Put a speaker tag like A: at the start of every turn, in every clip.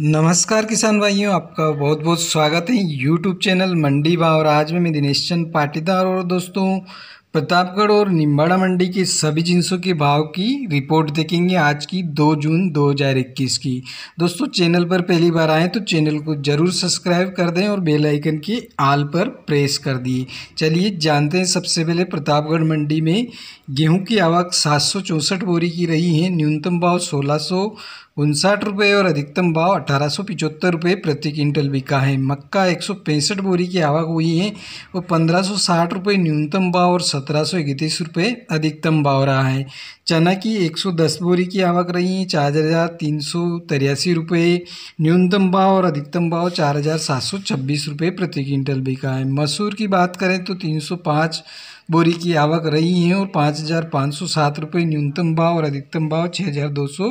A: नमस्कार किसान भाइयों आपका बहुत बहुत स्वागत है यूट्यूब चैनल मंडी भाव और आज में मैं दिनेश चंद पाटीदार और दोस्तों प्रतापगढ़ और निम्बाड़ा मंडी के सभी जिनसों के भाव की रिपोर्ट देखेंगे आज की 2 जून 2021 की दोस्तों चैनल पर पहली बार आए तो चैनल को जरूर सब्सक्राइब कर दें और बेल आइकन के आल पर प्रेस कर दिए चलिए जानते हैं सबसे पहले प्रतापगढ़ मंडी में गेहूं की आवक सात बोरी की रही है न्यूनतम भाव सोलह उनसाठ रुपये और अधिकतम भाव अठारह सौ पिचहत्तर रुपये प्रति क्विंटल बिका है मक्का एक सौ पैंसठ बोरी की आवक हुई है वो पंद्रह सौ साठ रुपये न्यूनतम भाव और सत्रह सौ इकतीस रुपये अधिकतम भाव रहा है चना की एक सौ दस बोरी की आवक रही है चार हज़ार तीन सौ तिरासी रुपये न्यूनतम भाव और अधिकतम भाव चार हज़ार सात सौ छब्बीस रुपये प्रति क्विंटल बिका है मसूर की बात करें तो तीन सौ पाँच बोरी की आवक रही है और पाँच हज़ार पाँच सौ सात रुपये न्यूनतम भाव और अधिकतम भाव छः हज़ार दो सौ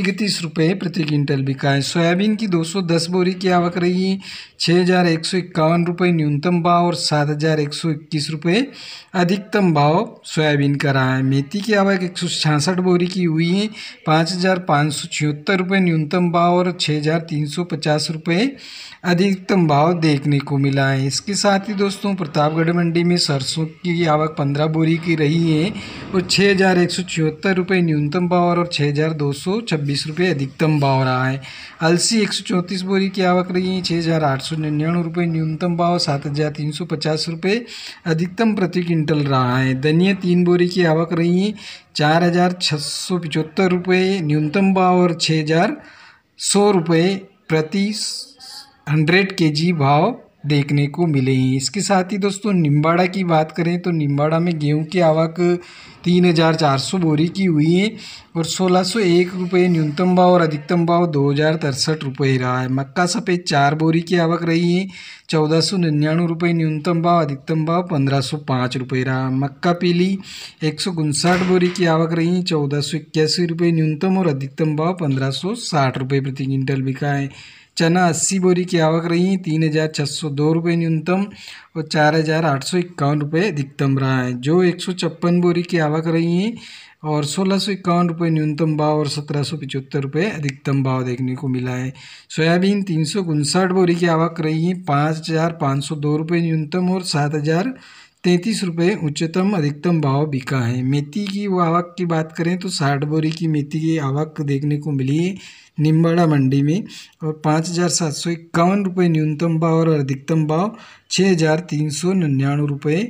A: इकतीस रुपये प्रति क्विंटल बिका है सोयाबीन की दो सौ दस बोरी की आवक रही है छः हज़ार एक सौ इक्यावन रुपये न्यूनतम भाव और सात हज़ार एक सौ इक्कीस रुपये अधिकतम भाव सोयाबीन का रहा है मेथी की आवक एक सौ छियासठ बोरी की हुई है पाँच हज़ार पाँच सौ छिहत्तर रुपये न्यूनतम भाव और छः हज़ार तीन सौ पचास रुपये अधिकतम भाव देखने को मिला है इसके साथ ही दोस्तों प्रतापगढ़ मंडी में सरसों की की आवक पंद्रह बोरी की रही है और छः हज़ार एक सौ चौहत्तर रुपये न्यूनतम भाव और छः हज़ार दो सौ छब्बीस रुपये अधिकतम भाव रहा है अलसी एक सौ चौंतीस बोरी की आवक रही है छः हज़ार आठ सौ निन्यानवे रुपये न्यूनतम भाव सात हज़ार तीन सौ पचास रुपये अधिकतम प्रति क्विंटल रहा है धनिया तीन बोरी की आवक रही है चार हज़ार छः सौ पिचहत्तर रुपये न्यूनतम भाव और छः हज़ार सौ रुपये प्रति हंड्रेड के जी भाव देखने को मिले हैं इसके साथ ही दोस्तों निम्बाड़ा की बात करें तो निम्बाड़ा में गेहूं की आवक तीन हज़ार चार सौ बोरी की हुई है और सोलह सौ एक रुपये न्यूनतम भाव और अधिकतम भाव दो हज़ार तिरसठ रुपये रहा है मक्का सफ़ेद चार बोरी की आवक रही है चौदह सौ निन्यानवे रुपये न्यूनतम भाव अधिकतम भाव पंद्रह सौ पाँच रुपये रहा मक्का पीली एक सौ उनसाठ बोरी की आवक रही चौदह सौ इक्यासी रुपये न्यूनतम और अधिकतम भाव पंद्रह सौ साठ रुपये प्रति क्विंटल बिका है चना अस्सी बोरी की आवक रही तीन हज़ार छः सौ दो रुपये न्यूनतम और चार हज़ार आठ सौ इक्यावन रुपये अधिकतम रहा है जो एक सौ छप्पन बोरी की आवक रही है और सोलह सौ इक्यावन रुपये न्यूनतम भाव और सत्रह सौ पिचहत्तर रुपये अधिकतम भाव देखने को मिला है सोयाबीन तीन सौ उनसठ बोरी की आवक रही है पाँच हज़ार पाँच सौ दो रुपये न्यूनतम और सात हज़ार तैंतीस रुपये उच्चतम अधिकतम भाव बिका है मेथी की वो आवक की बात करें तो साठ बोरी की मेथी की आवक देखने को मिली है निम्बाड़ा मंडी में और पाँच हज़ार सात सौ इक्यावन रुपये न्यूनतम भाव और अधिकतम भाव छः हज़ार तीन सौ निन्यानवे रुपये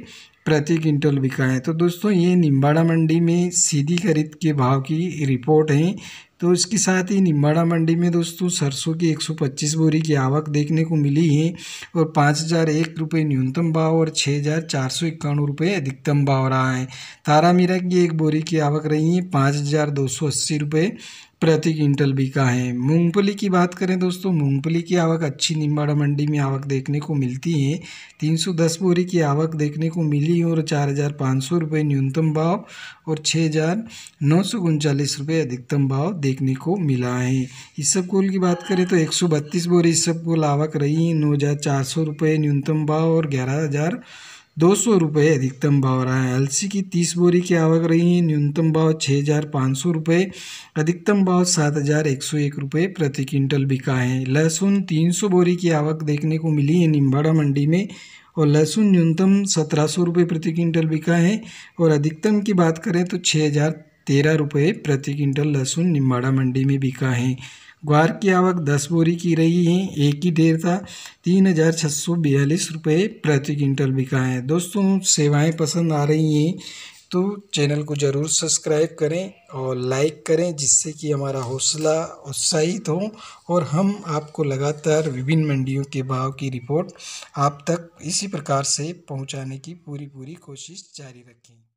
A: प्रति क्विंटल बिका है तो दोस्तों ये निम्बाड़ा मंडी में सीधी खरीद के भाव की रिपोर्ट है तो इसके साथ ही निम्बाड़ा मंडी में दोस्तों सरसों की 125 बोरी की आवक देखने को मिली है और पाँच हज़ार एक रुपये न्यूनतम भाव और छः हज़ार चार सौ इक्यानवे रुपये अधिकतम भाव रहा है तारा मीरा की एक बोरी की आवक रही है पाँच हज़ार दो सौ अस्सी रुपये प्रति क्विंटल बिका है मूंगफली की बात करें दोस्तों मूंगफली की आवक अच्छी निम्बाड़ा मंडी में आवक देखने को मिलती है 310 बोरी की आवक देखने को मिली और चार हज़ार पाँच सौ रुपये न्यूनतम भाव और छः हज़ार नौ सौ उनचालीस रुपये अधिकतम भाव देखने को मिला है इसबगोल की बात करें तो एक सौ बत्तीस बोरी इसबगोल आवक रही है नौ हज़ार चार सौ रुपये न्यूनतम भाव और ग्यारह हज़ार दो सौ रुपये अधिकतम भाव रहा है अलसी की तीस बोरी की आवक रही है न्यूनतम भाव छः हज़ार पाँच सौ रुपये अधिकतम भाव सात हज़ार एक सौ एक रुपये प्रति क्विंटल बिका है लहसुन तीन सौ बोरी की आवक देखने को मिली है निम्बाड़ा मंडी में और लहसुन न्यूनतम सत्रह सौ रुपये प्रति क्विंटल बिका है और अधिकतम की बात करें तो छः हज़ार तेरह रुपये प्रति क्विंटल लहसुन निम्बाड़ा मंडी में बिका है ग्वार की आवक दस बोरी की रही है एक ही ढेर था तीन हज़ार छः सौ बयालीस रुपये प्रति क्विंटल बिका है दोस्तों सेवाएं पसंद आ रही हैं तो चैनल को ज़रूर सब्सक्राइब करें और लाइक करें जिससे कि हमारा हौसला उत्साहित हो और हम आपको लगातार विभिन्न मंडियों के भाव की रिपोर्ट आप तक इसी प्रकार से पहुंचाने की पूरी पूरी कोशिश जारी रखें